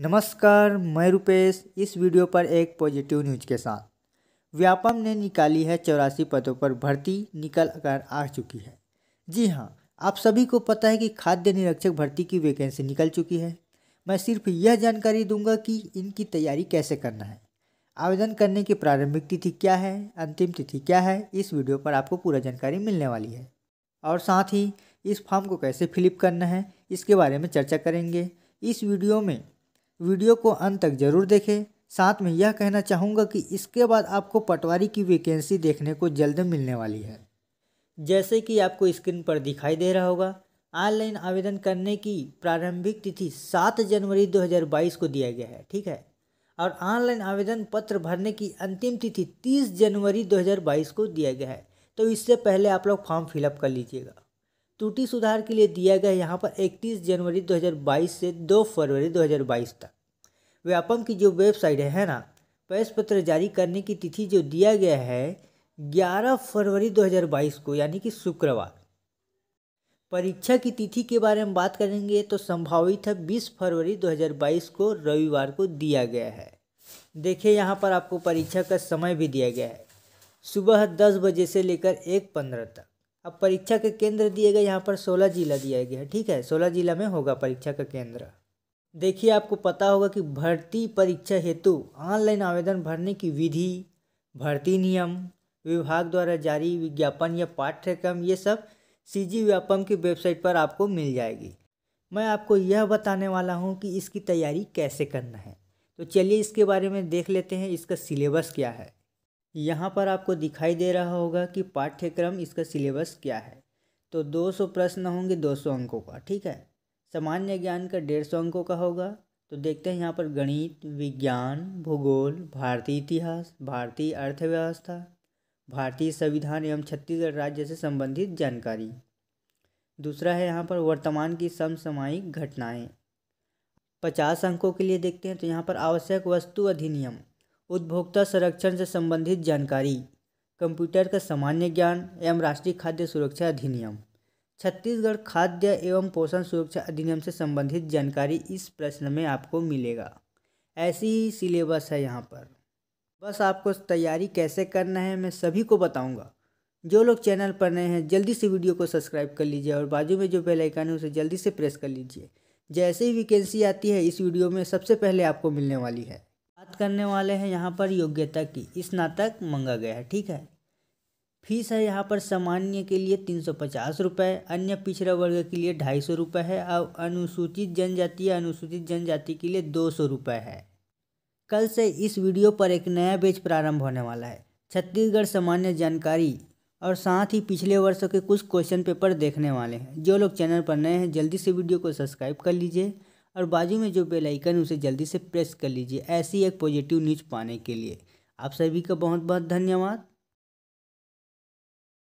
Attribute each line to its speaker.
Speaker 1: नमस्कार मैं रुपेश इस वीडियो पर एक पॉजिटिव न्यूज के साथ व्यापम ने निकाली है चौरासी पदों पर भर्ती निकल कर आ चुकी है जी हाँ आप सभी को पता है कि खाद्य निरीक्षक भर्ती की वैकेंसी निकल चुकी है मैं सिर्फ यह जानकारी दूंगा कि इनकी तैयारी कैसे करना है आवेदन करने की प्रारंभिक तिथि क्या है अंतिम तिथि क्या है इस वीडियो पर आपको पूरा जानकारी मिलने वाली है और साथ ही इस फॉर्म को कैसे फिलिप करना है इसके बारे में चर्चा करेंगे इस वीडियो में वीडियो को अंत तक जरूर देखें साथ में यह कहना चाहूँगा कि इसके बाद आपको पटवारी की वैकेंसी देखने को जल्द मिलने वाली है जैसे कि आपको स्क्रीन पर दिखाई दे रहा होगा ऑनलाइन आवेदन करने की प्रारंभिक तिथि सात जनवरी 2022 को दिया गया है ठीक है और ऑनलाइन आवेदन पत्र भरने की अंतिम तिथि 30 जनवरी 2022 को दिया गया है तो इससे पहले आप लोग फॉर्म फिलअप कर लीजिएगा त्रुटि सुधार के लिए दिया गया यहाँ पर 31 जनवरी 2022 से 2 फरवरी 2022 तक व्यापम की जो वेबसाइट है, ना प्रवेश पत्र जारी करने की तिथि जो दिया गया है 11 फरवरी 2022 को यानी कि शुक्रवार परीक्षा की तिथि के बारे में बात करेंगे तो संभावित है 20 फरवरी 2022 को रविवार को दिया गया है देखिए यहाँ पर आपको परीक्षा का समय भी दिया गया है सुबह दस बजे से लेकर एक पंद्रह तक अब परीक्षा के केंद्र दिए गए यहाँ पर सोलह जिला दिया गया है ठीक है सोलह जिला में होगा परीक्षा का केंद्र देखिए आपको पता होगा कि भर्ती परीक्षा हेतु ऑनलाइन आवेदन भरने की विधि भर्ती नियम विभाग द्वारा जारी विज्ञापन या पाठ्यक्रम ये सब सी जी व्यापम की वेबसाइट पर आपको मिल जाएगी मैं आपको यह बताने वाला हूँ कि इसकी तैयारी कैसे करना है तो चलिए इसके बारे में देख लेते हैं इसका सिलेबस क्या है यहाँ पर आपको दिखाई दे रहा होगा कि पाठ्यक्रम इसका सिलेबस क्या है तो 200 प्रश्न होंगे 200 अंकों का ठीक है सामान्य ज्ञान का डेढ़ सौ अंकों का होगा तो देखते हैं यहाँ पर गणित विज्ञान भूगोल भारतीय इतिहास भारतीय अर्थव्यवस्था भारतीय संविधान एवं छत्तीसगढ़ राज्य से संबंधित जानकारी दूसरा है यहाँ पर वर्तमान की समसामयिक घटनाएं पचास अंकों के लिए देखते हैं तो यहाँ पर आवश्यक वस्तु अधिनियम उपभोक्ता संरक्षण से संबंधित जानकारी कंप्यूटर का सामान्य ज्ञान एवं राष्ट्रीय खाद्य सुरक्षा अधिनियम छत्तीसगढ़ खाद्य एवं पोषण सुरक्षा अधिनियम से संबंधित जानकारी इस प्रश्न में आपको मिलेगा ऐसी ही सिलेबस है यहाँ पर बस आपको तैयारी कैसे करना है मैं सभी को बताऊंगा जो लोग चैनल पर नए हैं जल्दी से वीडियो को सब्सक्राइब कर लीजिए और बाजू में जो बेल आइकन है उसे जल्दी से प्रेस कर लीजिए जैसे ही वैकेंसी आती है इस वीडियो में सबसे पहले आपको मिलने वाली है करने वाले हैं यहाँ पर योग्यता की स्नातक मंगा गया है ठीक है फीस है यहाँ पर सामान्य के लिए तीन सौ पचास रुपये अन्य पिछड़ा वर्ग के लिए ढाई सौ रुपये है और अनुसूचित जनजाति अनुसूचित जनजाति के लिए दो सौ रुपये है कल से इस वीडियो पर एक नया बेच प्रारंभ होने वाला है छत्तीसगढ़ सामान्य जानकारी और साथ ही पिछले वर्षों के कुछ क्वेश्चन पेपर देखने वाले हैं जो लोग चैनल पर नए हैं जल्दी से वीडियो को सब्सक्राइब कर लीजिए और बाजू में जो बेल आइकन उसे जल्दी से प्रेस कर लीजिए ऐसी एक पॉजिटिव न्यूज पाने के लिए आप सभी का बहुत बहुत धन्यवाद